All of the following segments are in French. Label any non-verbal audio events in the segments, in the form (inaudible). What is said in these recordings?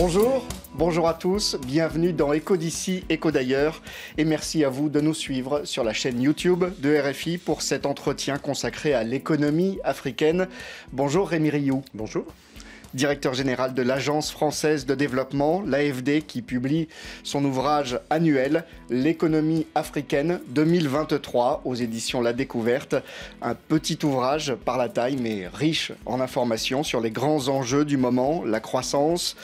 Bonjour, bonjour à tous, bienvenue dans Éco d'ici, Éco d'ailleurs, et merci à vous de nous suivre sur la chaîne YouTube de RFI pour cet entretien consacré à l'économie africaine. Bonjour Rémi Rioux. Bonjour directeur général de l'Agence française de développement, l'AFD, qui publie son ouvrage annuel L'économie africaine 2023 aux éditions La Découverte. Un petit ouvrage par la taille, mais riche en informations sur les grands enjeux du moment, la croissance,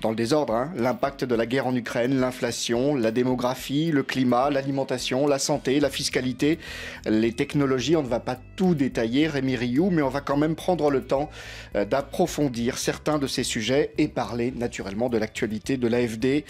dans le désordre, hein. l'impact de la guerre en Ukraine, l'inflation, la démographie, le climat, l'alimentation, la santé, la fiscalité, les technologies. On ne va pas tout détailler, Rémi Rioux, mais on va quand même prendre le temps euh, d'approfondir certains de ces sujets et parler naturellement de l'actualité de l'AFD.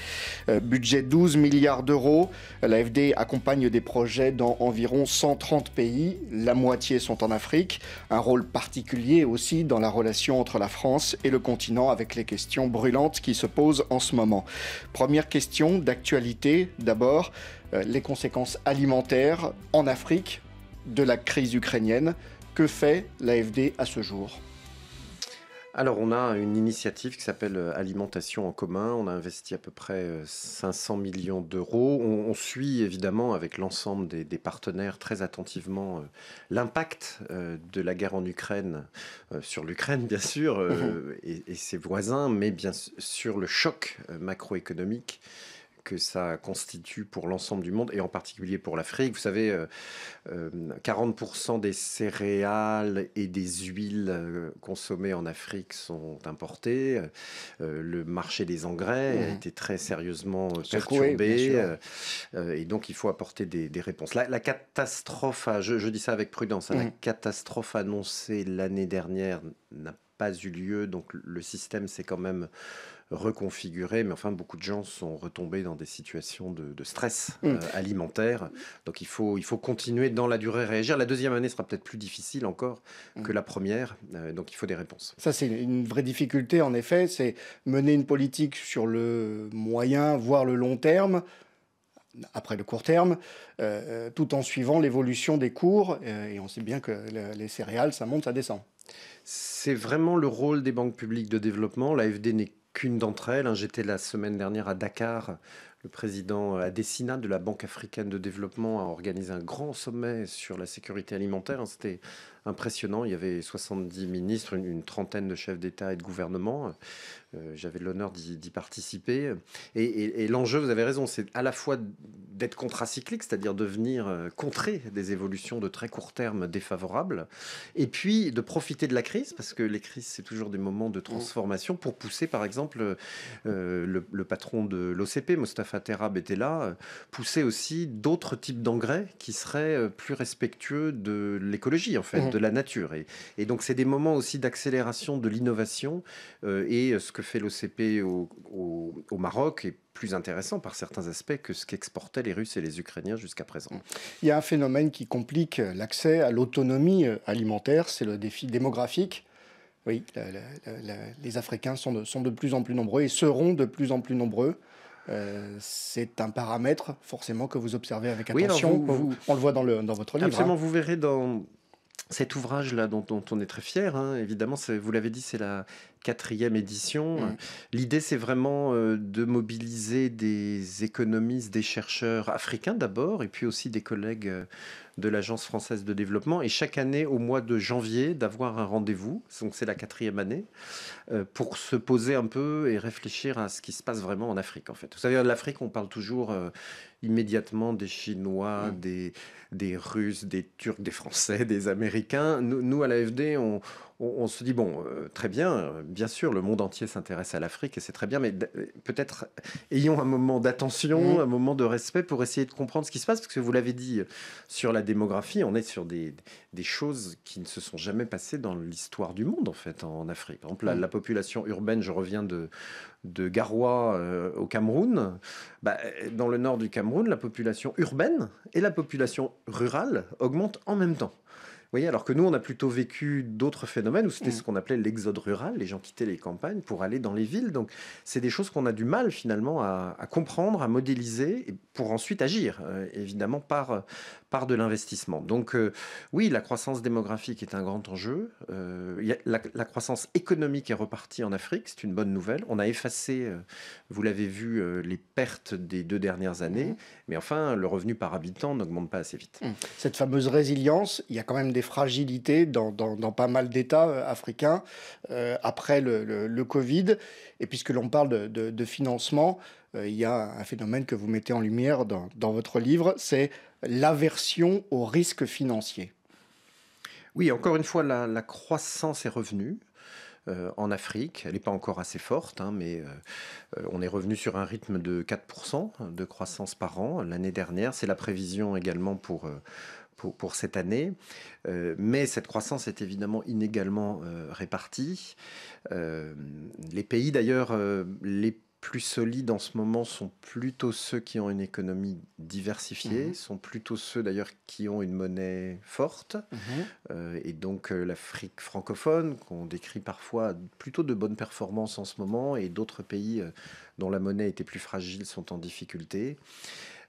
Euh, budget 12 milliards d'euros. L'AFD accompagne des projets dans environ 130 pays. La moitié sont en Afrique. Un rôle particulier aussi dans la relation entre la France et le continent avec les questions brûlantes qui se pose en ce moment. Première question d'actualité d'abord, euh, les conséquences alimentaires en Afrique de la crise ukrainienne. Que fait l'AFD à ce jour alors, on a une initiative qui s'appelle euh, Alimentation en commun. On a investi à peu près 500 euh, millions d'euros. On, suit évidemment avec l'ensemble des, partenaires très attentivement euh, l'impact de la guerre en Ukraine sur l'Ukraine, bien sûr, mmh et, et, ses voisins, mais bien sûr le choc macroéconomique que ça constitue pour l'ensemble du monde et en particulier pour l'Afrique. Vous savez, 40% euh, euh, des céréales et des huiles euh, consommées en Afrique sont importées. le marché des engrais a été très sérieusement perturbé. et donc, il faut apporter des, réponses. La, catastrophe, je, dis ça avec prudence, hein, la mm. catastrophe annoncée l'année dernière n'a pas eu lieu. Donc, le système s'est quand même reconfiguré. Mais enfin, beaucoup de gens sont retombés dans des situations de, stress mm. euh, alimentaire. Donc il faut, il faut continuer dans la durée à réagir. La deuxième année sera peut-être plus difficile encore mm. que la première. Euh, donc il faut des réponses. Ça, c'est une vraie difficulté, en effet. C'est mener une politique sur le moyen, voire le long terme après le court terme, euh, tout en suivant l'évolution des cours. et on sait bien que les céréales, ça monte, ça descend. C'est vraiment le rôle des banques publiques de développement. L'AFD n'est qu'une d'entre elles. Hein. J'étais la semaine dernière à Dakar le président euh, Adesina de la Banque africaine de développement a organisé un grand sommet sur la sécurité alimentaire. Hein, c'était impressionnant. Il y avait 70 ministres, une, trentaine de chefs d'État et de gouvernement. Euh, j'avais l'honneur d'y participer. Et, l'enjeu, vous avez raison, c'est à la fois d'être contracyclique, c'est-à-dire de venir euh, contrer des évolutions de très court terme défavorables, et puis de profiter de la crise, parce que les crises, c'est toujours des moments de transformation pour pousser, par exemple, le, le patron de l'OCP, Mostafa était là, euh, poussait aussi d'autres types d'engrais qui seraient euh, plus respectueux de l'écologie, en fait, mmh. de la nature. Et, et donc, c'est des moments aussi d'accélération de l'innovation euh, et ce que fait l'OCP au, Maroc est plus intéressant par certains aspects que ce qu'exportaient les Russes et les Ukrainiens jusqu'à présent. Mmh. Il y a un phénomène qui complique l'accès à l'autonomie alimentaire, c'est le défi démographique. Oui, les Africains sont de plus en plus nombreux et seront de plus en plus nombreux. Euh, c'est un paramètre forcément que vous observez avec attention. on le voit dans, le, dans votre livre. Hein. Absolument, vous verrez dans cet ouvrage-là dont, on est très fier. Hein, évidemment, vous l'avez dit, c'est la quatrième édition. Mm. L'idée, c'est vraiment euh, de mobiliser des économistes, des chercheurs africains d'abord, et puis aussi des collègues. Euh, de l'Agence française de développement. Et chaque année, au mois de janvier, d'avoir un rendez-vous, donc c'est la quatrième année, euh, pour se poser un peu et réfléchir à ce qui se passe vraiment en Afrique. En fait, vous savez, l'Afrique, on parle toujours euh, immédiatement des Chinois, mm. des, des Russes, des Turcs, des Français, (laughs) des Américains. Nous, nous à l'AFD, on on, se dit, bon, euh, très bien, bien sûr, le monde entier s'intéresse à l'Afrique et c'est très bien, mais peut-être ayons un moment d'attention, mm. un moment de respect pour essayer de comprendre ce qui se passe, parce que vous l'avez dit, euh, sur la démographie, on est sur des, choses qui ne se sont jamais passées dans l'histoire du monde, en fait, en, Afrique. Par exemple, la, mm. population urbaine, je reviens de, Garoua euh, au Cameroun, bah, dans le nord du Cameroun, la population urbaine et la population rurale augmentent en même temps alors que nous, on a plutôt vécu d'autres phénomènes où c'était mm. ce qu'on appelait l'exode rural, les gens quittaient les campagnes pour aller dans les villes. Donc, c'est des choses qu'on a du mal finalement à, comprendre, à modéliser, et pour ensuite agir, euh, évidemment, par, euh, par de l'investissement. Donc, euh, oui, la croissance démographique est un grand enjeu. la, croissance économique est repartie en Afrique, c'est une bonne nouvelle. On a effacé, vous l'avez vu, les pertes des deux dernières années, mm. mais enfin, le revenu par habitant n'augmente pas assez vite. Mm. Cette fameuse résilience, il y a quand même des des fragilités dans, pas mal d'États euh, africains euh, après le, Covid. Et puisque l'on parle de, financement, euh, il y a un phénomène que vous mettez en lumière dans, votre livre, c'est l'aversion aux risques financiers. Oui, encore une fois, la, croissance est revenue. en Afrique. Elle n'est pas encore assez forte, hein, mais on est revenu sur un rythme de 4% de croissance par an l'année dernière. C'est la prévision également pour, pour, cette année. Euh, mais cette croissance est évidemment inégalement euh, répartie. Euh, les pays d'ailleurs les plus solides en ce moment sont plutôt ceux qui ont une économie diversifiée, mhm. sont plutôt ceux d'ailleurs qui ont une monnaie forte. Mhm. et donc l'Afrique francophone, qu'on décrit parfois plutôt de bonnes performances en ce moment, et d'autres pays dont la monnaie était plus fragile sont en difficulté.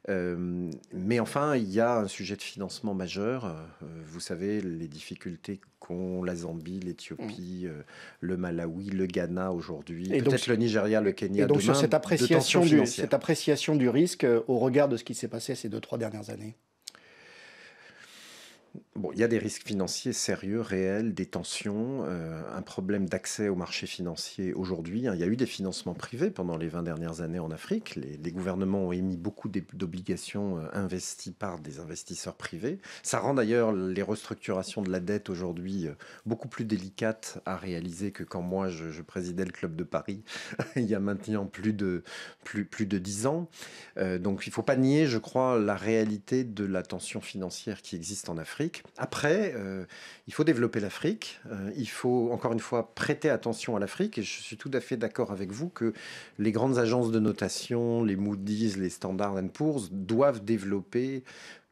Euh, mais enfin, il y a un sujet de financement majeur. Euh, vous savez, les difficultés qu'ont la Zambie, l'Éthiopie, mm. euh, le Malawi, le Ghana aujourd'hui, peut-être le Nigeria, le Kenya. Et donc, sur cette appréciation, du, cette appréciation du risque au regard de ce qui s'est passé ces deux, trois dernières années Bon, il y a des risques financiers sérieux, réels, des tensions, euh, un problème d'accès au marché financier aujourd'hui. Hein. Il y a eu des financements privés pendant les 20 dernières années en Afrique. Les, gouvernements ont émis beaucoup d'obligations euh, investies par des investisseurs privés. Ça rend d'ailleurs les restructurations de la dette aujourd'hui euh, beaucoup plus délicates à réaliser que quand moi je, présidais le club de Paris (laughs) il y a maintenant plus de, plus, plus de 10 ans. donc il ne faut pas nier, je crois, la réalité de la tension financière qui existe en Afrique. Après, euh, il faut développer l'Afrique. Euh, il faut, encore une fois, prêter attention à l'Afrique. Et je suis tout à fait d'accord avec vous que les grandes agences de notation, les Moody's, les Standard Poor's, doivent développer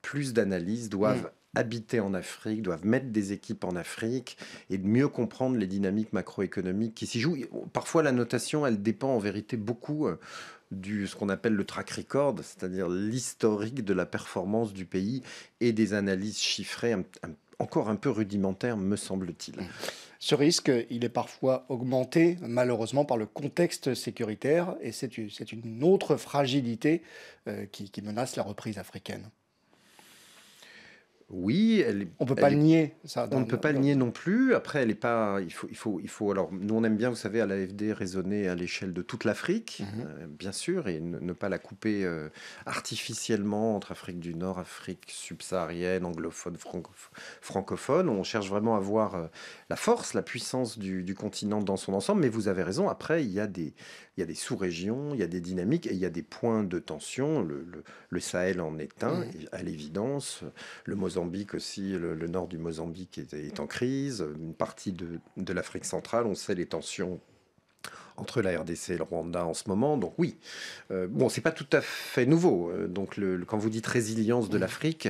plus d'analyses, doivent mm. habiter en Afrique, doivent mettre des équipes en Afrique et de mieux comprendre les dynamiques macroéconomiques qui s'y jouent. Parfois, la notation, elle dépend en vérité beaucoup euh, du ce qu'on appelle le track record, c'est-à-dire l'historique de la performance du pays et des analyses chiffrées encore un peu rudimentaires, me semble-t-il. Ce risque, il est parfois augmenté malheureusement par le contexte sécuritaire et c'est une autre fragilité euh, qui menace la reprise africaine oui, On ne peut pas le nier ça. On ne peut pas le nier non plus. Après, elle est pas. Il faut, il faut, il faut. Alors, nous on aime bien, vous savez, à l'AFD raisonner à l'échelle de toute l'Afrique, mhm. euh, bien sûr, et ne, pas la couper euh, artificiellement entre Afrique du Nord, Afrique subsaharienne, anglophone, francophone. On cherche vraiment à voir euh, la force, la puissance du, continent dans son ensemble. Mais vous avez raison. Après, il y a des, il y des sous-régions, il y a des dynamiques et il y a des points de tension. Le, Sahel en est un, à l'évidence. Le Mozambique aussi, le, nord du Mozambique est, en crise, une partie de, de l'Afrique centrale, on sait les tensions entre la RDC et le Rwanda en ce moment. Donc oui, euh, bon, c'est pas tout à fait nouveau. Euh, donc quand vous dites résilience de l'Afrique,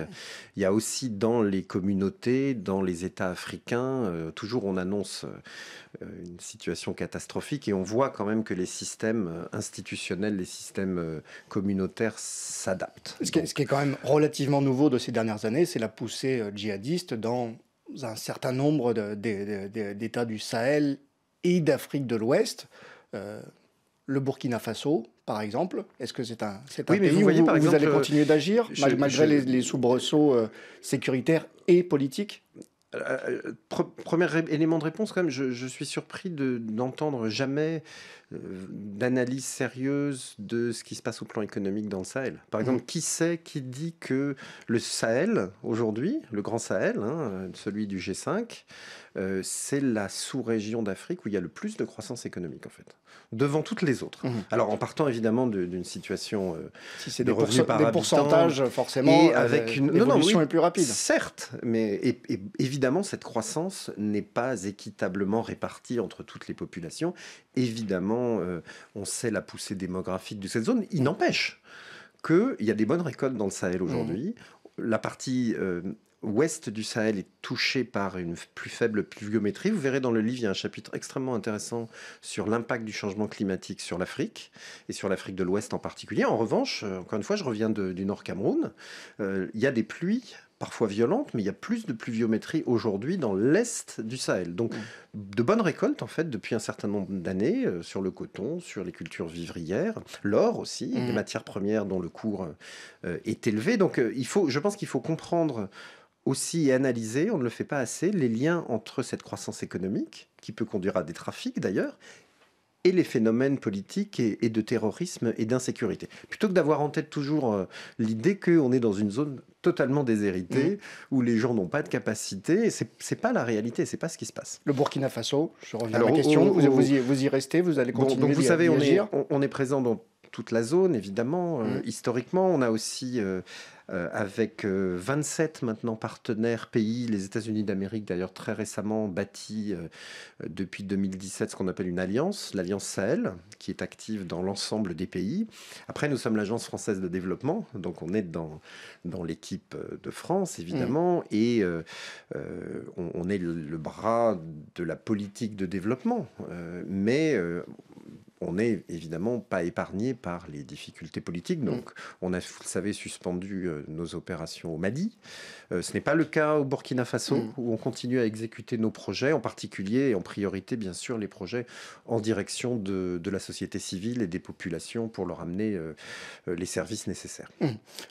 il y a aussi dans les communautés, dans les États africains, euh, toujours on annonce une situation catastrophique et on voit quand même que les systèmes institutionnels, les systèmes communautaires s'adaptent. Ce, ce, qui est quand même relativement nouveau de ces dernières années, c'est la poussée djihadiste dans un certain nombre d'États du Sahel et d'Afrique de l'Ouest. Euh, le Burkina Faso, par exemple Est-ce que c'est un, pays vous où, vous allez continuer d'agir malgré les, soubresauts euh, sécuritaires et politiques euh, euh, premier élément de réponse, quand même, je, suis surpris d'entendre jamais euh, d'analyse sérieuse de ce qui se passe au plan économique dans le Sahel. Par exemple, mm-hmm. qui sait, qui dit que le Sahel, aujourd'hui, le grand Sahel, hein, celui du G5, c'est la sous-région d'Afrique où il y a le plus de croissance économique, en fait, devant toutes les autres. Mm-hmm. Alors, en partant évidemment d'une situation si c'est de des revenus par des pourcentages, forcément, avec une évolution est plus rapide. Certes, mais évidemment, cette croissance n'est pas équitablement répartie entre toutes les populations. Évidemment, euh, on sait la poussée démographique de cette zone. Il n'empêche qu'il y a des bonnes récoltes dans le Sahel aujourd'hui. Mmh. La partie euh, ouest du Sahel est touchée par une plus faible pluviométrie. Vous verrez dans le livre, il y a un chapitre extrêmement intéressant sur l'impact du changement climatique sur l'Afrique et sur l'Afrique de l'Ouest en particulier. En revanche, euh, encore une fois, je reviens du Nord Cameroun. il y a des pluies parfois violente, mais il y a plus de pluviométrie aujourd'hui dans l'est du Sahel. Donc mm. de bonnes récoltes en fait depuis un certain nombre d'années euh, sur le coton, sur les cultures vivrières, l'or aussi, les mm. des matières premières dont le cours euh, est élevé. Donc euh, il faut, je pense qu'il faut comprendre aussi et analyser, on ne le fait pas assez, les liens entre cette croissance économique, qui peut conduire à des trafics d'ailleurs, et les phénomènes politiques et de terrorisme et d'insécurité. Plutôt que d'avoir en tête toujours l'idée qu'on est dans une zone totalement déshérité mm. où les gens n'ont pas de capacité. Ce c'est pas la réalité, c'est pas ce qui se passe. Le Burkina Faso, je reviens à la question. vous, y, restez, vous allez continuer. Donc, donc vous savez, on est présent dans toute la zone, évidemment. Euh, mm. historiquement, on a aussi... Euh, euh, avec 27 maintenant partenaires pays, les États-Unis d'Amérique d'ailleurs très récemment bâti depuis 2017 ce qu'on appelle une alliance, l'Alliance Sahel, qui est active dans l'ensemble des pays. Après, nous sommes l'Agence française de développement, donc on est dans, dans l'équipe de France évidemment, mm. et on, est le, le, bras de la politique de développement, mais on n'est évidemment pas épargné par les difficultés politiques. Mm. Donc, on a, vous le savez, suspendu euh, nos opérations au Mali. Euh, ce n'est pas le cas au Burkina Faso, mm. où on continue à exécuter nos projets, en particulier et en priorité, bien sûr, les projets en direction de, la société civile et des populations pour leur amener euh, les services nécessaires. Mm.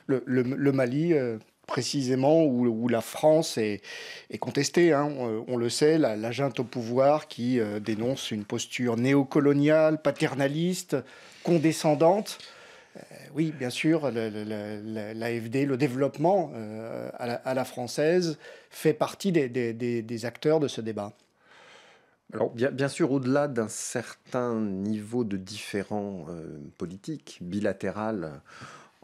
Le, Mali précisément où, la France est, contestée. Hein. Euh, on, le sait, la, junte au pouvoir qui euh, dénonce une posture néocoloniale, paternaliste, condescendante. Euh, oui, bien sûr, l'AFD, le, développement à, la, française fait partie des, acteurs de ce débat. Alors, bien, bien sûr, au-delà d'un certain niveau de différents politiques bilatérales,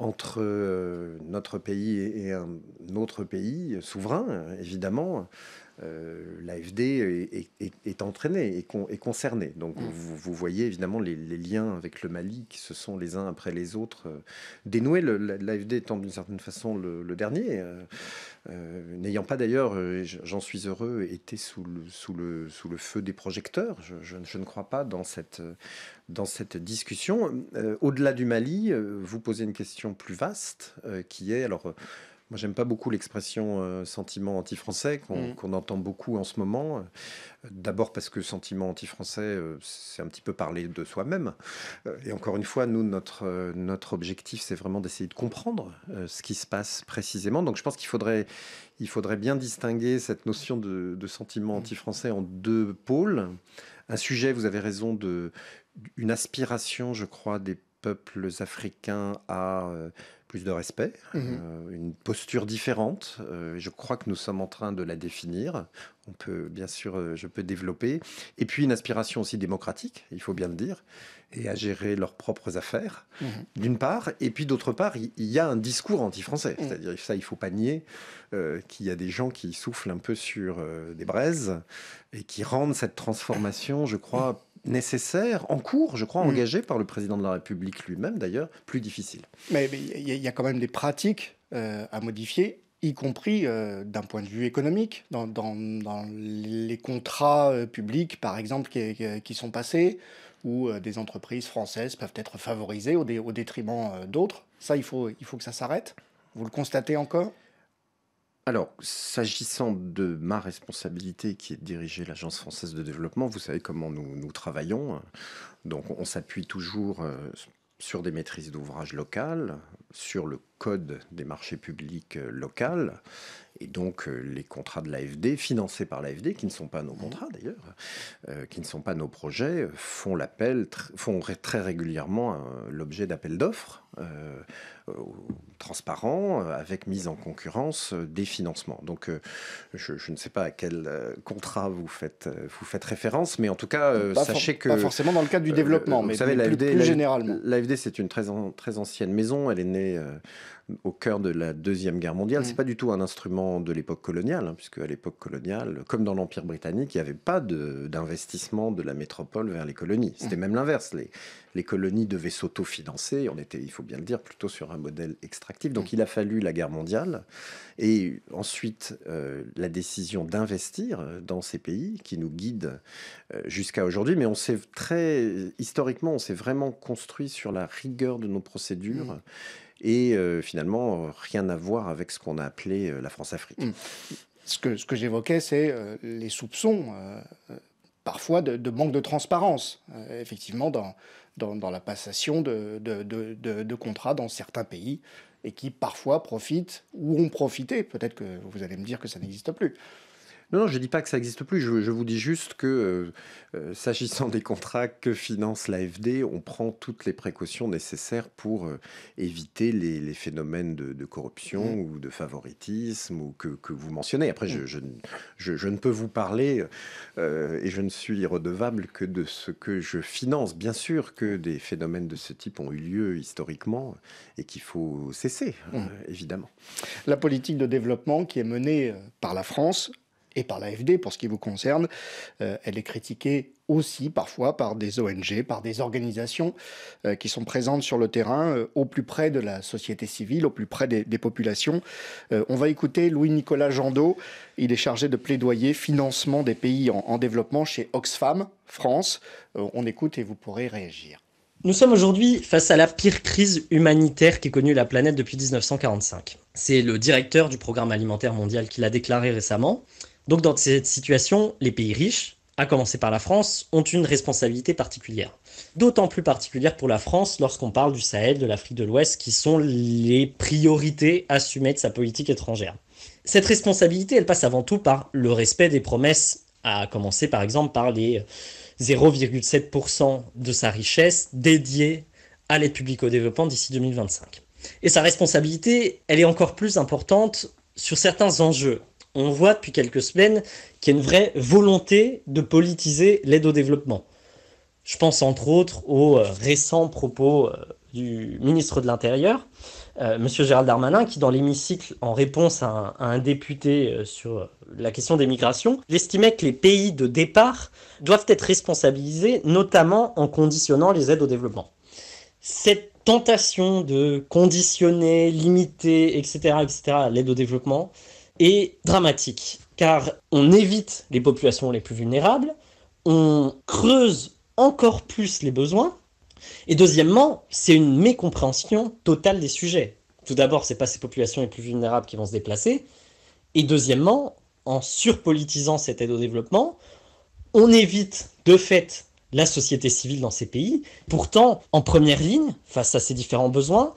entre euh, notre pays et un autre pays souverain, évidemment, euh, l'AFD est, entraîné et concerné. est concernée. Donc mm. vous, voyez évidemment les, liens avec le Mali qui se sont les uns après les autres euh, dénoués, l'AFD étant d'une certaine façon le, dernier, euh, n'ayant pas d'ailleurs, j'en suis heureux, été sous le, feu des projecteurs. Je, ne crois pas dans cette, dans cette discussion. Au-delà du Mali, vous posez une question plus vaste qui est alors moi, j'aime pas beaucoup l'expression euh, sentiment anti-français mm. qu'on entend beaucoup en ce moment. D'abord parce que sentiment anti-français, euh, c'est un petit peu parler de soi-même. Euh, et encore une fois, nous, notre, notre objectif, c'est vraiment d'essayer de comprendre ce qui se passe précisément. Donc, je pense qu'il faudrait, il faudrait bien distinguer cette notion de, de sentiment mm. anti-français en deux pôles. Un sujet, vous avez raison, de une aspiration, je crois, des peuples africains à plus de respect, mmh. euh, une posture différente. Euh, je crois que nous sommes en train de la définir. On peut, bien sûr, euh, je peux développer. Et puis une aspiration aussi démocratique, il faut bien le dire, et à gérer leurs propres affaires, mmh. d'une part. Et puis d'autre part, il y, a un discours anti-français. Mmh. C'est-à-dire, ça, il ne faut pas nier qu'il y a des gens qui soufflent un peu sur des braises et qui rendent cette transformation, je crois, nécessaire, en cours, je crois, mm. engagé par le président de la République lui-même d'ailleurs, plus difficile. Mais il y, a quand même des pratiques euh, à modifier y compris euh, d'un point de vue économique, dans, les contrats euh, publics, par exemple, qui, sont passés, où des entreprises françaises peuvent être favorisées au, au détriment d'autres. Ça, il faut, il faut que ça s'arrête. Vous le constatez encore alors, s'agissant de ma responsabilité qui est de diriger l'Agence française de développement, vous savez comment nous, travaillons. Donc, on s'appuie toujours euh, sur des maîtrises d'ouvrage locales, sur le code des marchés publics euh, locaux et donc euh, les contrats de l'AFD, financés par l'AFD, qui ne sont pas nos contrats mmh. d'ailleurs, euh, qui ne sont pas nos projets, font l'appel, font très régulièrement l'objet d'appels d'offres transparents, avec mise en concurrence des financements. Donc je, ne sais pas à quel contrat vous faites, vous faites référence, mais en tout cas, sachez que... Pas forcément dans le cadre du développement, mais vous savez, plus, généralement. L'AFD, c'est une très, très ancienne maison, elle est née au cœur de la Deuxième Guerre mondiale. C'est mm. pas du tout un instrument de l'époque coloniale, hein, puisque à l'époque coloniale, comme dans l'Empire britannique, il n'y avait pas d'investissement de, la métropole vers les colonies. C'était mm. même l'inverse. Les, les, colonies devaient s'autofinancer. On était, il faut bien le dire, plutôt sur un modèle extractif. Donc mm. il a fallu la guerre mondiale et ensuite euh, la décision d'investir dans ces pays qui nous guident euh, jusqu'à aujourd'hui. Mais on s'est très, historiquement, on s'est vraiment construit sur la rigueur de nos procédures et euh, finalement rien à voir avec ce qu'on a appelé euh, la France-Afrique. Mmh. Ce que, j'évoquais, c'est euh, les soupçons parfois de, manque de transparence, effectivement, dans, la passation de, de, contrats dans certains pays, et qui parfois profitent ou ont profité, peut-être que vous allez me dire que ça n'existe plus, non, je ne dis pas que ça n'existe plus. Je, vous dis juste que, euh, euh, s'agissant des contrats que finance l'AFD, on prend toutes les précautions nécessaires pour euh, éviter les, phénomènes de, corruption mm. ou de favoritisme ou que, vous mentionnez. Après, mm. je, je, ne peux vous parler et je ne suis redevable que de ce que je finance. Bien sûr que des phénomènes de ce type ont eu lieu historiquement et qu'il faut cesser, mm. évidemment. La politique de développement qui est menée par la France et par l'AFD pour ce qui vous concerne. Euh, elle est critiquée aussi parfois par des ONG, par des organisations euh, qui sont présentes sur le terrain, euh, au plus près de la société civile, au plus près des, populations. on va écouter Louis-Nicolas Jandot. Il est chargé de plaidoyer financement des pays en, en développement chez Oxfam France. on écoute et vous pourrez réagir. Nous sommes aujourd'hui face à la pire crise humanitaire qu'ait connue la planète depuis 1945. C'est le directeur du Programme alimentaire mondial qui l'a déclaré récemment. Donc dans cette situation, les pays riches, à commencer par la France, ont une responsabilité particulière. D'autant plus particulière pour la France lorsqu'on parle du Sahel, de l'Afrique de l'Ouest, qui sont les priorités assumées de sa politique étrangère. Cette responsabilité, elle passe avant tout par le respect des promesses, à commencer par exemple par les 0,7% de sa richesse dédiée à l'aide publique au développement d'ici 2025. Et sa responsabilité, elle est encore plus importante sur certains enjeux on voit depuis quelques semaines qu'il y a une vraie volonté de politiser l'aide au développement. Je pense entre autres aux euh, récents propos euh, du ministre de l'Intérieur, euh, M. Gérald Darmanin, qui dans l'hémicycle, en réponse à un, député sur la question des migrations, estimait que les pays de départ doivent être responsabilisés, notamment en conditionnant les aides au développement. Cette tentation de conditionner, limiter, etc., etc., l'aide au développement, dramatique, car on évite les populations les plus vulnérables, on creuse encore plus les besoins, et deuxièmement, c'est une mécompréhension totale des sujets. Tout d'abord, ce c'est pas ces populations les plus vulnérables qui vont se déplacer, et deuxièmement, en surpolitisant cette aide au développement, on évite de fait la société civile dans ces pays, pourtant en première ligne face à ces différents besoins,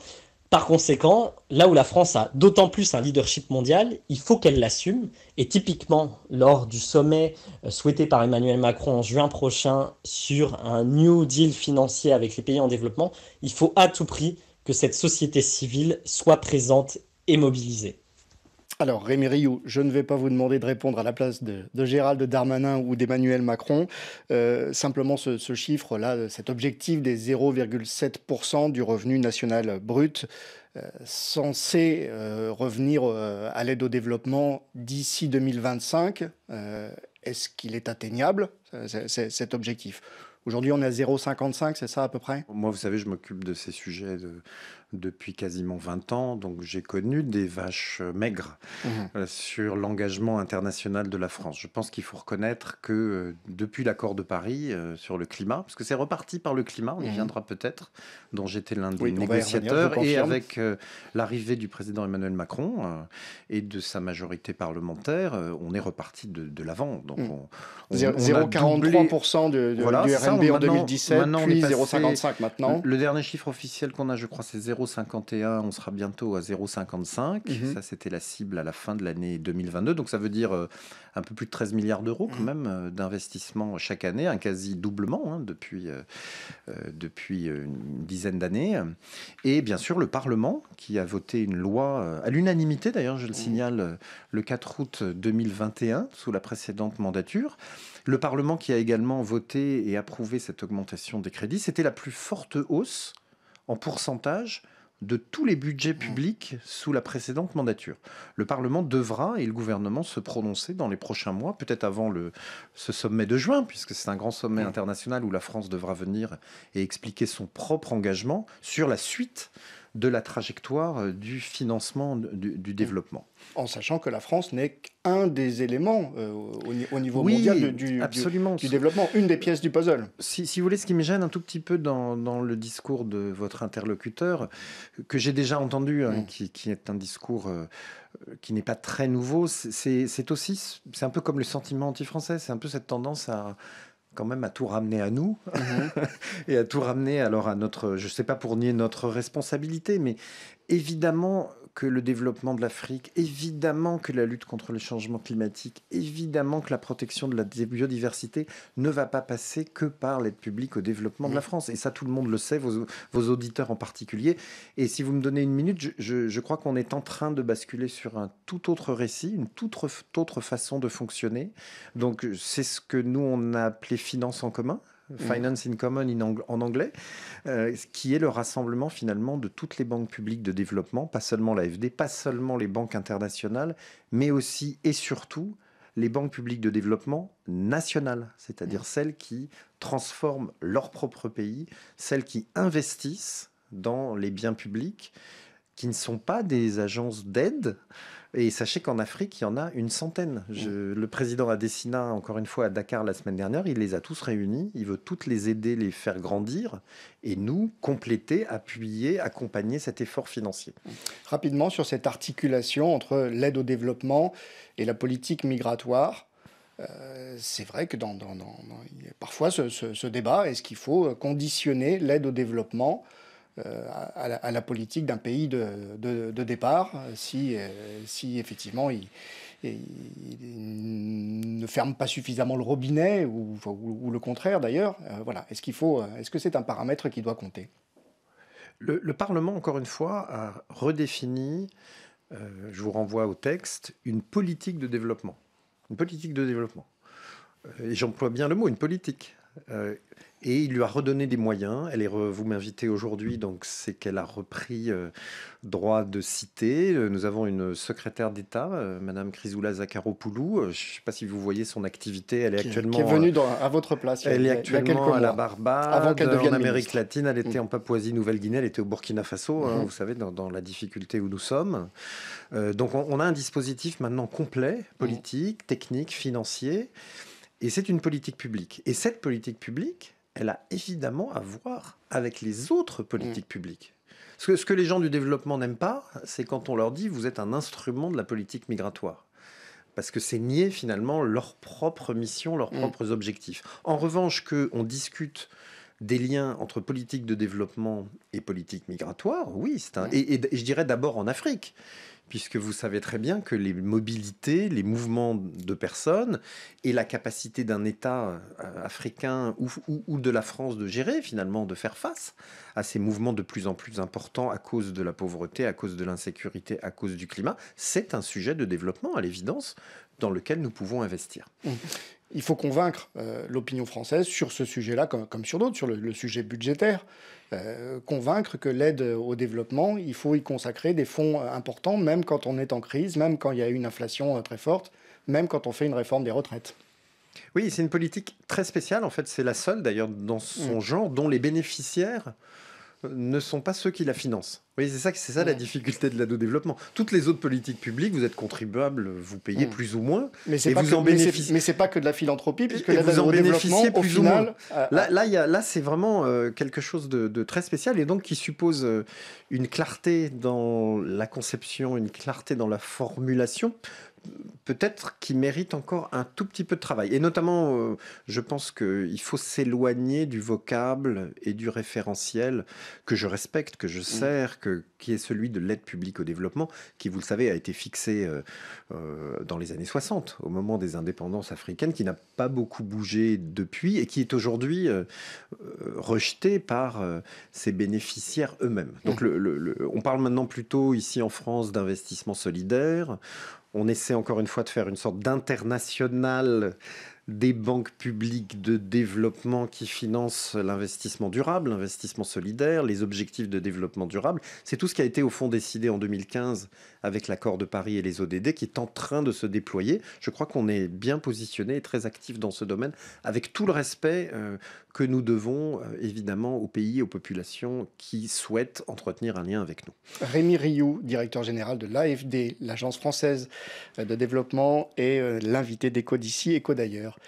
par conséquent, là où la France a d'autant plus un leadership mondial, il faut qu'elle l'assume. Et typiquement, lors du sommet euh, souhaité par Emmanuel Macron en juin prochain sur un New Deal financier avec les pays en développement, il faut à tout prix que cette société civile soit présente et mobilisée. Alors, Rémi Rioux, je ne vais pas vous demander de répondre à la place de, Gérald Darmanin ou d'Emmanuel Macron. Euh, simplement, ce, chiffre-là, cet objectif des 0,7% du revenu national brut, euh, censé euh, revenir à l'aide au développement d'ici 2025, est-ce qu'il est atteignable, cet objectif Aujourd'hui, on est à 0,55, c'est ça à peu près Moi, vous savez, je m'occupe de ces sujets depuis quasiment 20 ans, donc j'ai connu des vaches maigres mmh. euh, sur l'engagement international de la France. Je pense qu'il faut reconnaître que euh, depuis l'accord de Paris euh, sur le climat, parce que c'est reparti par le climat, on y mmh. viendra peut-être, dont j'étais l'un des négociateurs, et avec l'arrivée du président Emmanuel Macron et de sa majorité parlementaire, on est reparti de, l'avant. Donc mmh. on, 0,43% de, du RNB en 2017, maintenant, puis 0,55 maintenant. Le, dernier chiffre officiel qu'on a, je crois, c'est 0, 0,51, on sera bientôt à 0,55. Mhm. Ça, c'était la cible à la fin de l'année 2022. Donc ça veut dire euh, un peu plus de 13 milliards d'euros quand mhm. même euh, d'investissement chaque année, un quasi doublement hein, depuis, euh, depuis une dizaine d'années. Et bien sûr, le Parlement qui a voté une loi à l'unanimité, d'ailleurs, je le mmh. signale, le 4 août 2021, sous la précédente mandature. Le Parlement qui a également voté et approuvé cette augmentation des crédits, c'était la plus forte hausse en pourcentage de tous les budgets publics sous la précédente mandature. Le Parlement devra et le gouvernement se prononcer dans les prochains mois, peut-être avant le, ce sommet de juin, puisque c'est un grand sommet mm. international où la France devra venir et expliquer son propre engagement sur la suite de la trajectoire euh, du financement du, développement. En sachant que la France n'est qu'un des éléments euh, au, niveau mondial du, Du, développement, une des pièces du puzzle. Si, vous voulez, ce qui me gêne un tout petit peu dans, le discours de votre interlocuteur, que j'ai déjà entendu, hein, mm. qui, est un discours... Euh, qui n'est pas très nouveau, c'est aussi, c'est un peu comme le sentiment anti-français, c'est un peu cette tendance à quand même à tout ramener à nous mhm. (laughs) et à tout ramener alors à notre, je ne sais pas pour nier notre responsabilité, mais évidemment, que le développement de l'Afrique, évidemment que la lutte contre le changement climatique, évidemment que la protection de la biodiversité ne va pas passer que par l'aide publique au développement de la mm. France. Et ça, tout le monde le sait, vos, auditeurs en particulier. Et si vous me donnez une minute, je, crois qu'on est en train de basculer sur un tout autre récit, une toute autre, façon de fonctionner. Donc c'est ce que nous, on a appelé finance en commun Mm. Finance in Common in en anglais, euh, qui est le rassemblement finalement de toutes les banques publiques de développement, pas seulement l'AFD, pas seulement les banques internationales, mais aussi et surtout les banques publiques de développement nationales, c'est-à-dire mm. celles qui transforment leur propre pays, celles qui investissent dans les biens publics, qui ne sont pas des agences d'aide, et sachez qu'en Afrique, il y en a une centaine. Mm. le président a Adesina, encore une fois, à Dakar la semaine dernière, il les a tous réunis. Il veut toutes les aider, les faire grandir et nous compléter, appuyer, accompagner cet effort financier. Mm. Rapidement sur cette articulation entre l'aide au développement et la politique migratoire. Euh, c'est vrai que dans, parfois ce débat, est-ce qu'il faut conditionner l'aide au développement euh, à la, politique d'un pays de, de, départ, euh, si, euh, si effectivement il, ne ferme pas suffisamment le robinet, ou, le contraire d'ailleurs. voilà. Est-ce qu'il faut, est-ce que c'est un paramètre qui doit compter le, Parlement, encore une fois, a redéfini, je vous renvoie au texte, une politique de développement. Une politique de développement. Et j'emploie bien le mot, une politique. Euh, et il lui a redonné des moyens. Elle est vous m'invitez aujourd'hui, donc c'est qu'elle a repris euh, droit de citer euh, Nous avons une secrétaire d'État, Madame Chrysoula Zakharopoulou. je ne sais pas si vous voyez son activité. Elle est actuellement qui est venue à votre place. Elle, est actuellement à la Barbade, avant qu'elle devienne en Amérique latine. Elle était mm. en Papouasie-Nouvelle-Guinée. Elle était au Burkina Faso. Hein, mm-hmm. vous savez, dans, la difficulté où nous sommes. donc on, a un dispositif maintenant complet, mm. politique, technique, financier. Et c'est une politique publique. Et cette politique publique, elle a évidemment à voir avec les autres politiques mm. publiques. Ce que, les gens du développement n'aiment pas, c'est quand on leur dit vous êtes un instrument de la politique migratoire. Parce que c'est nier finalement leur propre mission, leurs mm. propres objectifs. En revanche, qu'on discute des liens entre politique de développement et politique migratoire, oui, c'est mm. et je dirais d'abord en Afrique puisque vous savez très bien que les mobilités, les mouvements de personnes et la capacité d'un État euh, africain ou, de la France de gérer finalement, de faire face à ces mouvements de plus en plus importants à cause de la pauvreté, à cause de l'insécurité, à cause du climat, c'est un sujet de développement à l'évidence dans lequel nous pouvons investir. Mmh. il faut convaincre euh, l'opinion française sur ce sujet-là, comme, sur d'autres, sur le, sujet budgétaire, euh, convaincre que l'aide au développement, il faut y consacrer des fonds importants, même quand on est en crise, même quand il y a une inflation euh, très forte, même quand on fait une réforme des retraites. Oui, c'est une politique très spéciale, en fait, c'est la seule d'ailleurs dans son mmh. genre dont les bénéficiaires ne sont pas ceux qui la financent. Oui, c'est ça, c'est ça la difficulté de l'aide développement. Toutes les autres politiques publiques, vous êtes contribuables vous payez mm. plus ou moins, mais ce n'est vous en Mais c'est pas que de la philanthropie, puisque et vous en bénéficiez plus ou moins. Euh, là, euh, là, là, c'est vraiment euh, quelque chose de, très spécial et donc qui suppose une clarté dans la conception, une clarté dans la formulation peut-être qui mérite encore un tout petit peu de travail. Et notamment, euh, je pense qu'il faut s'éloigner du vocable et du référentiel que je respecte, que je mm. sers, que, qui est celui de l'aide publique au développement, qui, vous le savez, a été fixé euh, euh, dans les années 60, au moment des indépendances africaines, qui n'a pas beaucoup bougé depuis et qui est aujourd'hui rejeté par ses bénéficiaires eux-mêmes. Donc, mm. on parle maintenant plutôt ici en France d'investissement solidaire. On essaie encore une fois de faire une sorte d'international des banques publiques de développement qui financent l'investissement durable, l'investissement solidaire, les objectifs de développement durable. C'est tout ce qui a été au fond décidé en 2015 avec l'accord de Paris et les ODD qui est en train de se déployer. Je crois qu'on est bien positionné et très actif dans ce domaine, avec tout le respect euh, que nous devons euh, évidemment aux pays aux populations qui souhaitent entretenir un lien avec nous. Rémi Rioux, directeur général de l'AFD, l'Agence française euh, de développement, et l'invité d'Eco d'ici, Eco d'ailleurs.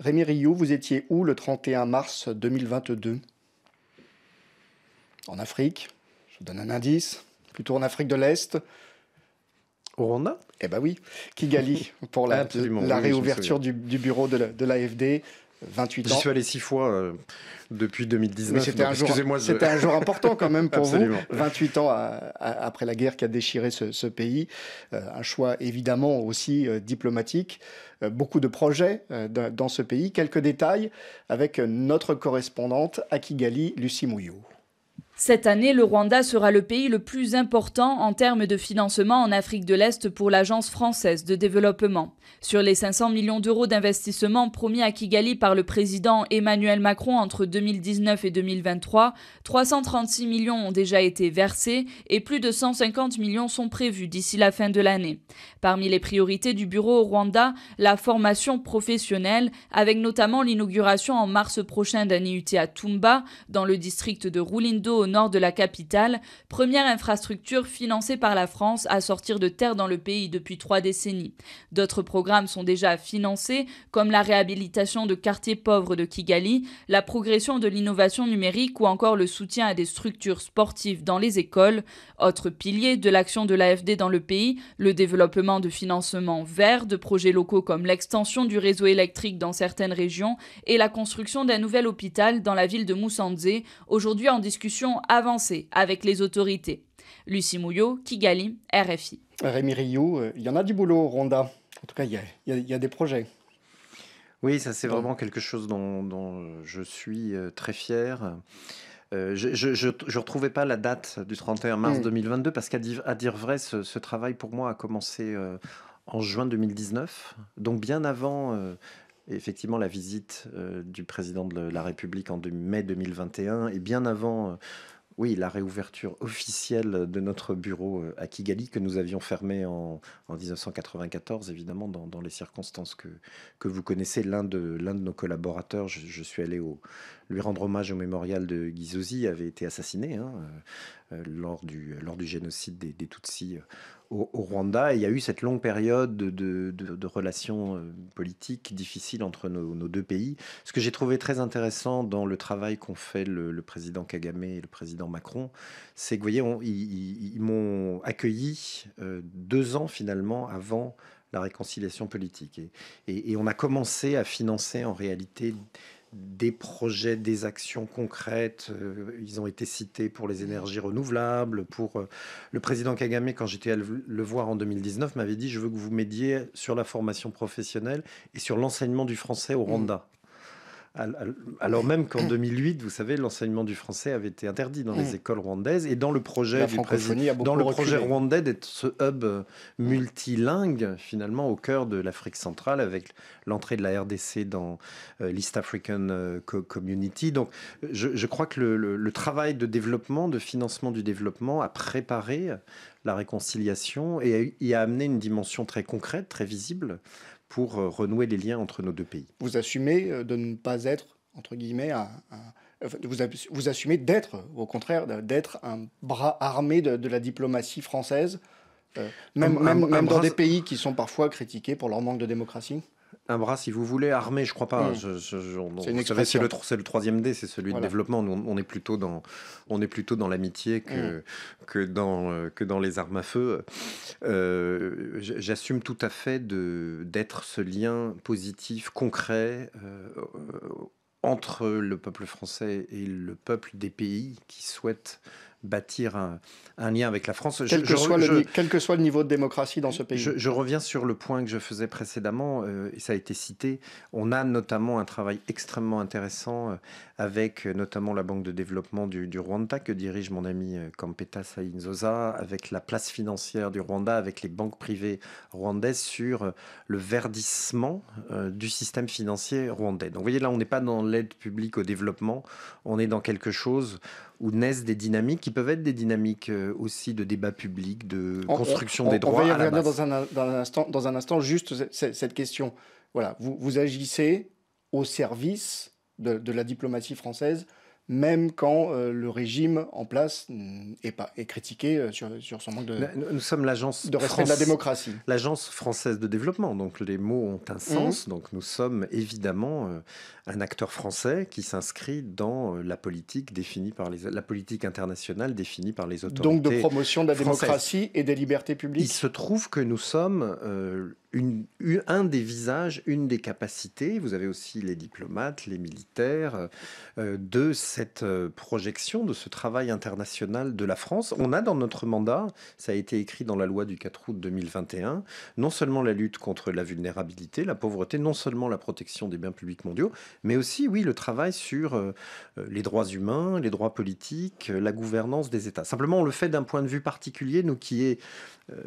Rémi Rioux, vous étiez où le 31 mars 2022 En Afrique, je vous donne un indice, plutôt en Afrique de l'Est, au Rwanda Eh bien oui, Kigali, (laughs) pour la, réouverture du, bureau de l'AFD. 28 ans. J'y suis allé six fois euh, depuis 2019. C'était un, C'était un, jour important quand même pour vous. 28 (laughs) ans euh, après la guerre qui a déchiré ce, pays. Euh, un choix évidemment aussi diplomatique. beaucoup de projets dans ce pays. Quelques détails avec notre correspondante à Kigali, Lucie Mouillot. Cette année, le Rwanda sera le pays le plus important en termes de financement en Afrique de l'Est pour l'Agence française de développement. Sur les 500 millions d'euros d'investissement promis à Kigali par le président Emmanuel Macron entre 2019 et 2023, 336 millions ont déjà été versés et plus de 150 millions sont prévus d'ici la fin de l'année. Parmi les priorités du bureau au Rwanda, la formation professionnelle, avec notamment l'inauguration en mars prochain d'un IUT à Tumba, dans le district de Rulindo nord de la capitale, première infrastructure financée par la France à sortir de terre dans le pays depuis trois décennies. D'autres programmes sont déjà financés, comme la réhabilitation de quartiers pauvres de Kigali, la progression de l'innovation numérique ou encore le soutien à des structures sportives dans les écoles. Autre pilier de l'action de l'AFD dans le pays, le développement de financements verts, de projets locaux comme l'extension du réseau électrique dans certaines régions et la construction d'un nouvel hôpital dans la ville de Moussanzé, aujourd'hui en discussion avancé avec les autorités. Lucie Mouillot, Kigali, RFI. Rémi Rioux, euh, il y en a du boulot au En tout cas, il y, a des projets. Oui, ça c'est vraiment quelque chose dont, euh, je suis euh, très fier. je ne retrouvais pas la date du 31 mars 2022 hmm. parce qu'à dire, vrai, ce, travail pour moi a commencé en juin 2019, donc bien avant effectivement la visite du président de la République en mai 2021 et bien avant oui, la réouverture officielle de notre bureau euh, à Kigali que nous avions fermé en, 1994, évidemment, dans, les circonstances que, que vous connaissez. L'un de, de nos collaborateurs, je suis allé au, lui rendre hommage au mémorial de Guizouzi avait été assassiné hein, euh, euh, lors, du, lors du génocide des, des Tutsis euh, au, Rwanda. il y a eu cette longue période de, de, relations politiques difficiles entre nos, deux pays. Ce que j'ai trouvé très intéressant dans le travail qu'ont fait le, président Kagame et le président Macron, c'est que, vous voyez, ils, m'ont accueilli deux ans finalement avant la réconciliation politique. et, et, on a commencé à financer en réalité des projets, des actions concrètes. Euh, ils ont été cités pour les énergies renouvelables, pour euh, le président Kagame, quand j'étais à le voir en 2019, m'avait dit, je veux que vous médiez sur la formation professionnelle et sur l'enseignement du français au mmh. Rwanda alors même qu'en 2008, vous savez, l'enseignement du français avait été interdit dans les écoles rwandaises et dans le projet du dans le projet rwandais d'être ce hub multilingue finalement au cœur de l'Afrique centrale avec l'entrée de la RDC dans euh, l'East African euh, Community. Donc, je, crois que le, travail de développement, de financement du développement, a préparé la réconciliation et a amené une dimension très concrète, très visible pour euh, renouer les liens entre nos deux pays. Vous assumez euh, de ne pas être, entre guillemets, un, vous, assumez d'être, au contraire, d'être un bras armé de, la diplomatie française, euh, même, dans des pays qui sont parfois critiqués pour leur manque de démocratie un bras si vous voulez, armé, je crois pas. Hmm. c'est, le, le troisième D, c'est celui du de développement. on, est plutôt dans, on est plutôt dans l'amitié que, hmm. que, dans, que dans les armes à feu. Euh, j'assume tout à fait de, d'être ce lien positif, concret, euh, entre le peuple français et le peuple des pays qui souhaitent bâtir un, lien avec la France. Quel, que soit le, niveau de démocratie dans ce pays. Je, reviens sur le point que je faisais précédemment, euh, et ça a été cité. On a notamment un travail extrêmement intéressant euh, avec euh, notamment la Banque de développement du, Rwanda que dirige mon ami Kampeta Sainzosa, avec la place financière du Rwanda, avec les banques privées rwandaises sur le verdissement du système financier rwandais. Donc vous voyez là, on n'est pas dans l'aide publique au développement, on est dans quelque chose où naissent des dynamiques qui peuvent être des dynamiques euh, aussi de débat public, de construction des droits. On va y revenir dans un, instant, dans un instant, juste cette, question. Voilà, vous, agissez au service de la diplomatie française même quand euh, le régime en place mm, est, pas, critiqué euh, sur, son manque de. Nous, sommes l'agence de respect de la démocratie. L'agence française de développement, donc les mots ont un mhm. sens. Donc nous sommes évidemment euh, un acteur français qui s'inscrit dans la politique définie par la politique internationale définie par les autorités. Donc de promotion de la démocratie et des libertés publiques. Il se trouve que nous sommes un des visages, une des capacités, vous avez aussi les diplomates, les militaires, euh, euh, de cette euh, projection, de ce travail international de la France. On a dans notre mandat, ça a été écrit dans la loi du 4 août 2021, non seulement la lutte contre la vulnérabilité, la pauvreté, non seulement la protection des biens publics mondiaux, mais aussi, oui, le travail sur les droits humains, les droits politiques, la gouvernance des États. Simplement, on le fait d'un point de vue particulier, nous qui est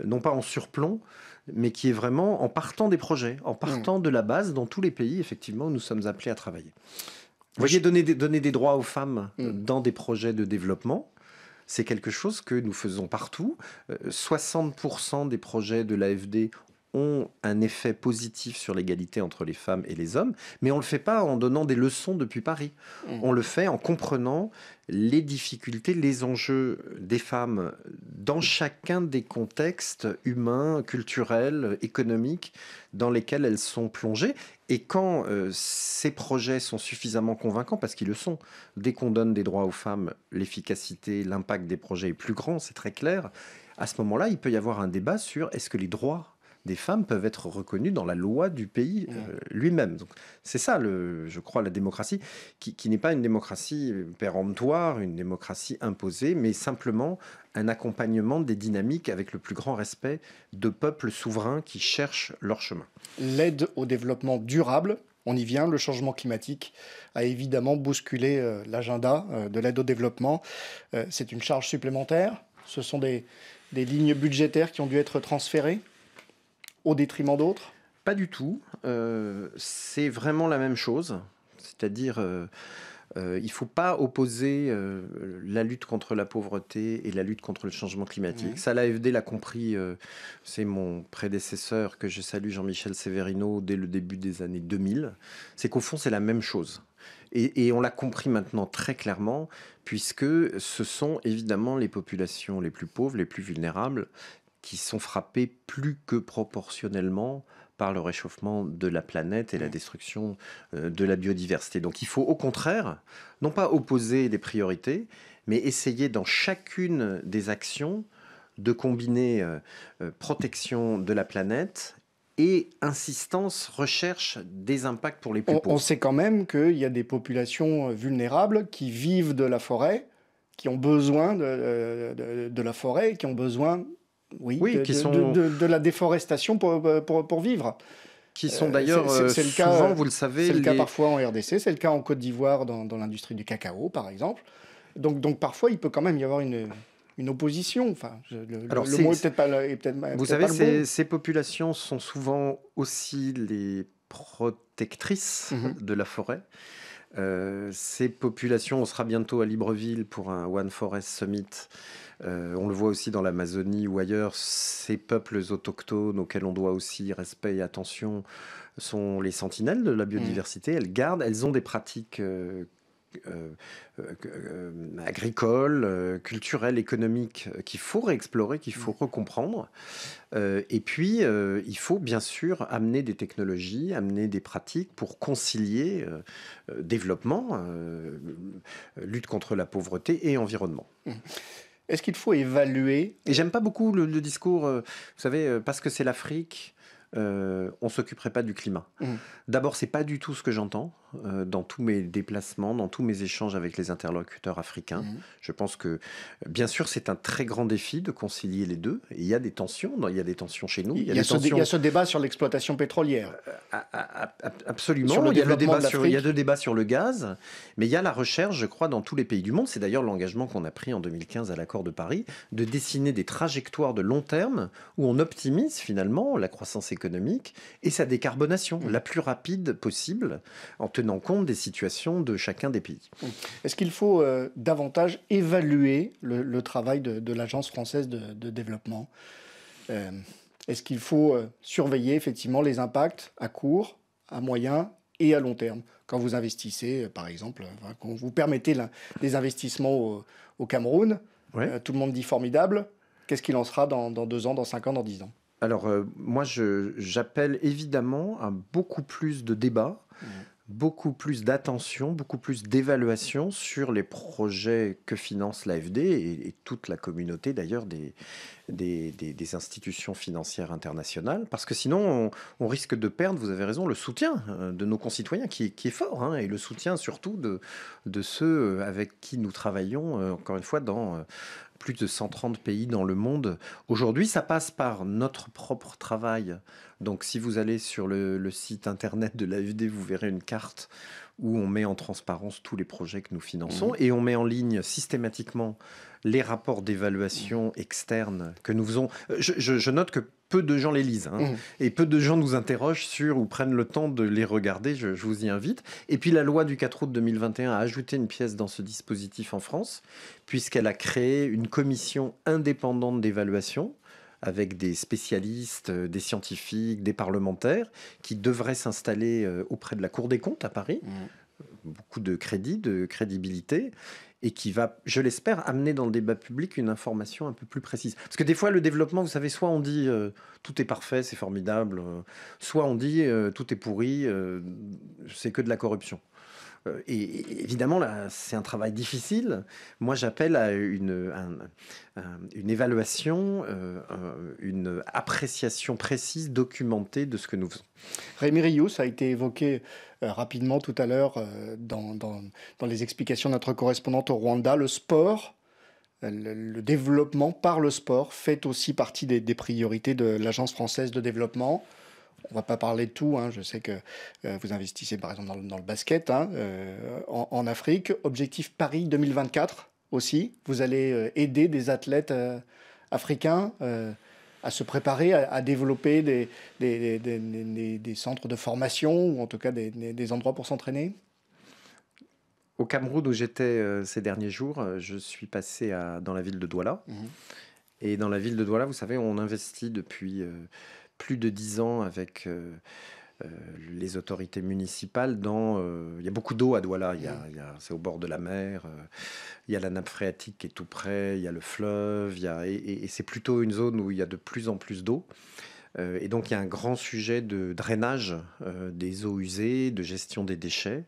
non pas en surplomb, mais qui est vraiment en partant des projets, en partant de la base dans tous les pays, effectivement, où nous sommes appelés à travailler. Vous voyez, donner des, droits aux femmes euh, mm. dans des projets de développement, c'est quelque chose que nous faisons partout. 60% euh, des projets de l'AFD ont un effet positif sur l'égalité entre les femmes et les hommes, mais on ne le fait pas en donnant des leçons depuis Paris. Mmh. On le fait en comprenant les difficultés, les enjeux des femmes dans chacun des contextes humains, culturels, économiques dans lesquels elles sont plongées. Et quand euh, ces projets sont suffisamment convaincants, parce qu'ils le sont, dès qu'on donne des droits aux femmes, l'efficacité, l'impact des projets est plus grand, c'est très clair, à ce moment-là, il peut y avoir un débat sur est-ce que les droits des femmes peuvent être reconnues dans la loi du pays mm. euh, lui-même. c'est ça, le, je crois, la démocratie, qui, n'est pas une démocratie euh, péremptoire, une démocratie imposée, mais simplement un accompagnement des dynamiques avec le plus grand respect de peuples souverains qui cherchent leur chemin. L'aide au développement durable, on y vient, le changement climatique a évidemment bousculé euh, l'agenda de l'aide au développement. C'est une charge supplémentaire, ce sont des lignes budgétaires qui ont dû être transférées au détriment d'autres Pas du tout. Euh, c'est vraiment la même chose. C'est-à-dire, euh, euh, il ne faut pas opposer la lutte contre la pauvreté et la lutte contre le changement climatique. Ça, l'AFD l'a compris. c'est mon prédécesseur que je salue, Jean-Michel Severino, dès le début des années 2000. C'est qu'au fond, c'est la même chose. Et, et, on l'a compris maintenant très clairement, puisque ce sont évidemment les populations les plus pauvres, les plus vulnérables, qui sont frappés plus que proportionnellement par le réchauffement de la planète et la mm. destruction euh, de la biodiversité. Donc il faut au contraire, non pas opposer des priorités, mais essayer dans chacune des actions de combiner euh, euh, protection de la planète et insistance, recherche des impacts pour les plus pauvres. On sait quand même qu'il y a des populations vulnérables qui vivent de la forêt, qui ont besoin de, de la forêt, qui ont besoin oui, de, qui sont... de, la déforestation pour, euh, pour, pour vivre qui sont euh, d'ailleurs euh, souvent, vous le savez. C'est le cas parfois en RDC, c'est le cas en Côte d'Ivoire dans, dans l'industrie du cacao, par exemple. Donc, donc parfois, il peut quand même y avoir une, une opposition. Enfin, le, mot est peut-être pas, Vous savez, ces populations sont souvent aussi les protectrices mhm. de la forêt. ces populations, on sera bientôt à Libreville pour un One Forest Summit euh, on le voit aussi dans l'Amazonie ou ailleurs, ces peuples autochtones auxquels on doit aussi respect et attention sont les sentinelles de la mm. biodiversité. Elles gardent, elles ont des pratiques euh, euh, agricoles, culturelles, économiques qu'il faut réexplorer, qu'il faut mm. recomprendre. et puis, il faut bien sûr amener des technologies, amener des pratiques pour concilier développement, lutte contre la pauvreté et environnement. Mm. Est-ce qu'il faut évaluer Et j'aime euh, pas beaucoup le, discours, euh, vous savez, euh, parce que c'est l'Afrique, on euh, on s'occuperait pas du climat. D'abord, mmh. D'abord, c'est pas du tout ce que j'entends euh, dans tous mes déplacements, dans tous mes échanges avec les interlocuteurs africains. Mmh. Je pense que, bien sûr, c'est un très grand défi de concilier les deux. il y a des tensions, il y a des tensions chez nous. Il y a, ce, débat sur l'exploitation pétrolière. Euh, absolument. il, y a le débat il y a deux débats sur le gaz, mais il y a la recherche, je crois, dans tous les pays du monde. C'est d'ailleurs l'engagement qu'on a pris en 2015 à l'accord de Paris de dessiner des trajectoires de long terme où on optimise finalement la croissance économique économique et sa décarbonation mmh. la plus rapide possible en tenant compte des situations de chacun des pays. Mmh. Est-ce qu'il faut euh, davantage évaluer le, travail de, l'Agence française de, développement euh, Est-ce qu'il faut euh, surveiller effectivement les impacts à court, à moyen et à long terme Quand vous investissez, par exemple, quand vous permettez les investissements au, Cameroun, tout le monde dit formidable. Qu'est-ce qu'il en sera dans, dans deux ans, dans cinq ans, dans dix ans alors, euh, moi, j'appelle évidemment à beaucoup plus de débats, mmh. beaucoup plus d'attention, beaucoup plus d'évaluation sur les projets que finance l'AFD et, et, toute la communauté d'ailleurs des, institutions financières internationales, parce que sinon, on, risque de perdre, vous avez raison, le soutien euh, de nos concitoyens qui, est fort, hein, et le soutien surtout de ceux euh, avec qui nous travaillons, encore une fois, dans, plus de 130 pays dans le monde. Aujourd'hui, ça passe par notre propre travail. Donc si vous allez sur le, site internet de l'AFD, vous verrez une carte où on met en transparence tous les projets que nous finançons mhm. et on met en ligne systématiquement les rapports d'évaluation externe que nous faisons. Euh, je, je note que peu de gens les lisent hein, mmh. et peu de gens nous interrogent sur ou prennent le temps de les regarder. Je, vous y invite. Et puis la loi du 4 août 2021 a ajouté une pièce dans ce dispositif en France, puisqu'elle a créé une commission indépendante d'évaluation avec des spécialistes, euh, des scientifiques, des parlementaires qui devraient s'installer euh, auprès de la Cour des comptes à Paris. Mmh. beaucoup de crédit, de crédibilité, et qui va, je l'espère, amener dans le débat public une information un peu plus précise. Parce que des fois, le développement, vous savez, soit on dit euh, tout est parfait, c'est formidable, euh, soit on dit euh, tout est pourri, c'est que de la corruption. Euh, et, évidemment, là, c'est un travail difficile. Moi, j'appelle à une, évaluation, euh, une appréciation précise, documentée de ce que nous faisons. Rémi Rioux, a été évoqué euh, rapidement tout à l'heure dans, les explications de notre correspondante au Rwanda. Le sport, le, développement par le sport fait aussi partie des priorités de l'Agence française de développement on va pas parler de tout. Hein. Je sais que euh, vous investissez par exemple dans, le basket hein, euh, en, Afrique. Objectif Paris 2024 aussi. Vous allez euh, aider des athlètes africains à se préparer, à, développer des, des, centres de formation ou en tout cas des, endroits pour s'entraîner Au Cameroun où j'étais ces derniers jours, je suis passé dans la ville de Douala. Mmh. Et dans la ville de Douala, vous savez, on investit depuis plus de dix ans avec euh, euh, les autorités municipales. Dans, euh, il y a beaucoup d'eau à Douala, c'est au bord de la mer, il y a la nappe phréatique qui est tout près, il y a le fleuve, et, c'est plutôt une zone où il y a de plus en plus d'eau et donc il y a un grand sujet de drainage des eaux usées, de gestion des déchets.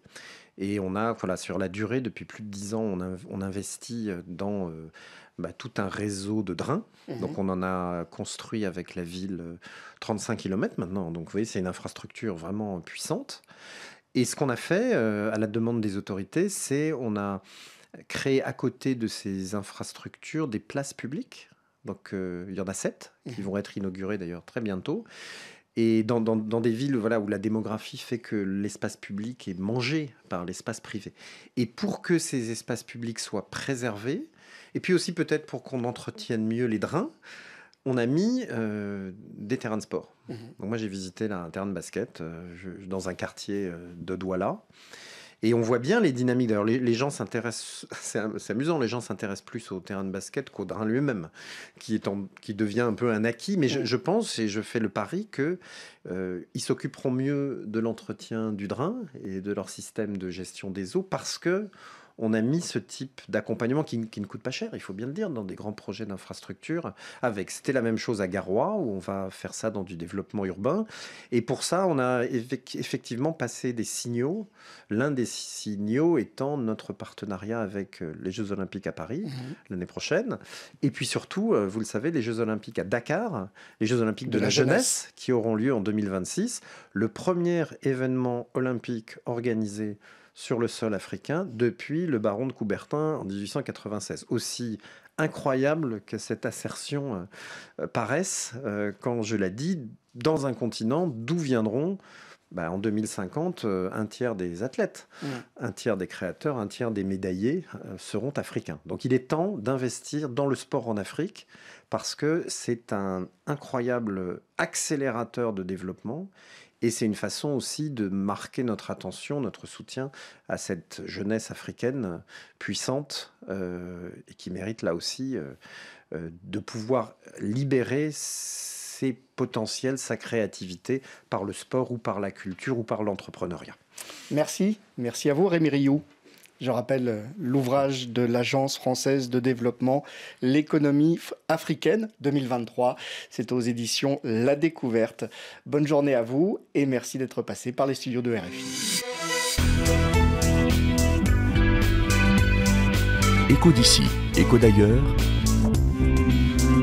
Et on a, voilà, sur la durée, depuis plus de dix ans, on, investit dans bah, tout un réseau de drains. Mhm. Donc on en a construit avec la ville 35 euh, km maintenant. Donc vous voyez, c'est une infrastructure vraiment puissante. Et ce qu'on a fait euh, à la demande des autorités, c'est on a créé à côté de ces infrastructures des places publiques. Donc euh, il y en a sept qui mhm. vont être inaugurées d'ailleurs très bientôt. Et dans, dans, des villes voilà, où la démographie fait que l'espace public est mangé par l'espace privé. Et pour que ces espaces publics soient préservés, et puis aussi peut-être pour qu'on entretienne mieux les drains, on a mis euh, des terrains de sport. Mhm. Donc moi j'ai visité un terrain de basket euh, dans un quartier euh, de Douala. Et on voit bien les dynamiques. D'ailleurs, les, gens s'intéressent, (laughs) c'est amusant, les gens s'intéressent plus au terrain de basket qu'au drain lui-même, qui, est en, qui devient un peu un acquis. Mais je, mhm. pense et je fais le pari qu'ils ils s'occuperont mieux de l'entretien du drain et de leur système de gestion des eaux parce que on a mis ce type d'accompagnement qui, ne coûte pas cher, il faut bien le dire, dans des grands projets d'infrastructure. Avec, c'était la même chose à Garoua, où on va faire ça dans du développement urbain. Et pour ça, on a effectivement passé des signaux. L'un des signaux étant notre partenariat avec euh, les Jeux Olympiques à Paris mhm. l'année prochaine. Et puis surtout, euh, vous le savez, les Jeux Olympiques à Dakar, les Jeux Olympiques de, la, jeunesse, qui auront lieu en 2026. Le premier événement olympique organisé sur le sol africain depuis le baron de Coubertin en 1896. Aussi incroyable que cette assertion euh, euh, paraisse euh, quand je la dis, dans un continent d'où viendront bah, en 2050 un tiers des athlètes, mmh. un tiers des créateurs, un tiers des médaillés seront africains. Donc il est temps d'investir dans le sport en Afrique parce que c'est un incroyable accélérateur de développement et c'est une façon aussi de marquer notre attention, notre soutien à cette jeunesse africaine euh, puissante euh, et qui mérite là aussi euh, de pouvoir libérer ses potentiels, sa créativité par le sport ou par la culture ou par l'entrepreneuriat. Merci, merci à vous Rémi Rioux. Je rappelle euh, l'ouvrage de l'Agence française de développement, L'économie africaine 2023. C'est aux éditions La Découverte. Bonne journée à vous et merci d'être passé par les studios de RFI. Écho d'ici, écho d'ailleurs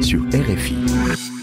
sur RFI.